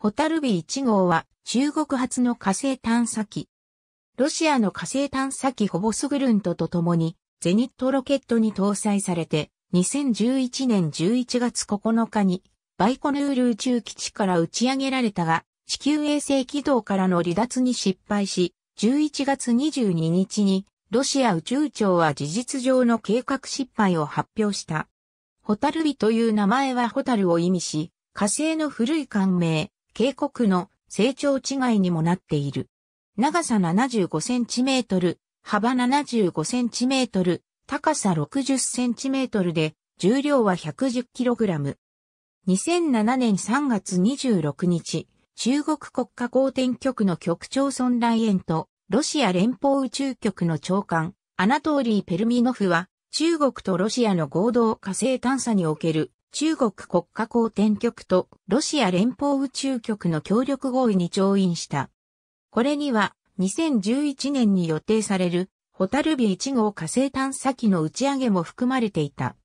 ホタルビ1号は中国発の火星探査機。ロシアの火星探査機ホボスグルントと共にゼニットロケットに搭載されて2011年11月9日にバイコヌール宇宙基地から打ち上げられたが地球衛星軌道からの離脱に失敗し11月22日にロシア宇宙庁は事実上の計画失敗を発表した。ホタルビという名前はホタルを意味し、火星の古い艦名、渓谷の成長違いにもなっている。長さ75センチメートル、幅75センチメートル、高さ60センチメートルで、重量は110キログラム。2007年3月26日、中国国家公転局の局長孫来園と、ロシア連邦宇宙局の長官、アナトーリー・ペルミノフは、中国とロシアの合同火星探査における中国国家公転局とロシア連邦宇宙局の協力合意に調印した。これには2011年に予定されるホタルビ1号火星探査機の打ち上げも含まれていた。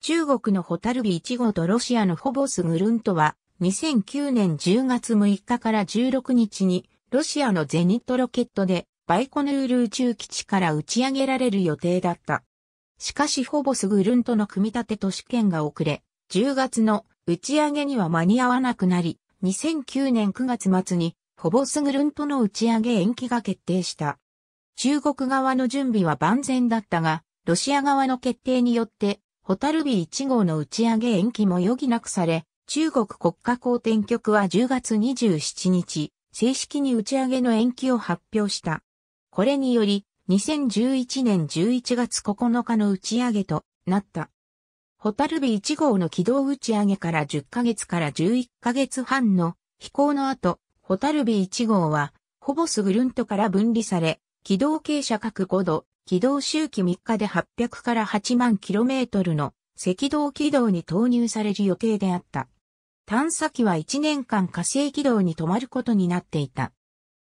中国のホタルビ1号とロシアのホボスグルントは2009年10月6日から16日にロシアのゼニットロケットでバイコヌール宇宙基地から打ち上げられる予定だった。しかしホボスグルントの組み立てと試験が遅れ、10月の打ち上げには間に合わなくなり、2009年9月末に、フォボスグルントの打ち上げ延期が決定した。中国側の準備は万全だったが、ロシア側の決定によって、ホタルビ1号の打ち上げ延期も余儀なくされ、中国国家公転局は10月27日、正式に打ち上げの延期を発表した。これにより、2011年11月9日の打ち上げとなった。ホタルビ1号の軌道打ち上げから10ヶ月から11ヶ月半の飛行の後、ホタルビ1号は、ほぼスグルントから分離され、軌道傾斜角5度、軌道周期3日で800から8万 km の赤道軌道に投入される予定であった。探査機は1年間火星軌道に止まることになっていた。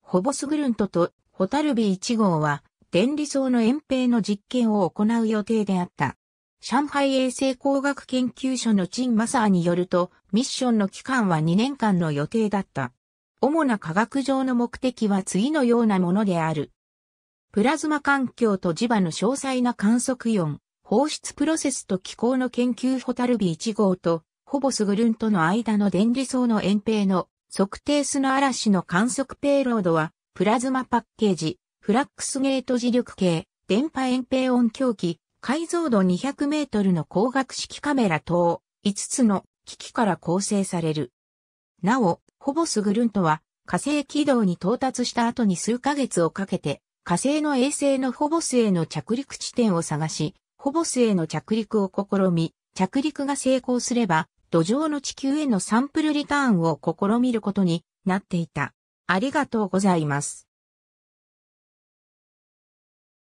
ホボスグルントとホタルビ1号は、電離層の遠平の実験を行う予定であった。上海衛生工学研究所の陳マサーによると、ミッションの期間は2年間の予定だった。主な科学上の目的は次のようなものである。プラズマ環境と磁場の詳細な観測音、放出プロセスと気候の研究ホタルビ1号と、ほぼスグルンとの間の電離層の遠平の測定砂嵐の観測ペイロードは、プラズマパッケージ、フラックスゲート磁力計、電波遠平音響機、解像度200メートルの光学式カメラ等5つの機器から構成される。なお、ホボスグルントは火星軌道に到達した後に数ヶ月をかけて火星の衛星のホボスへの着陸地点を探し、ホボスへの着陸を試み、着陸が成功すれば土壌の地球へのサンプルリターンを試みることになっていた。ありがとうございます。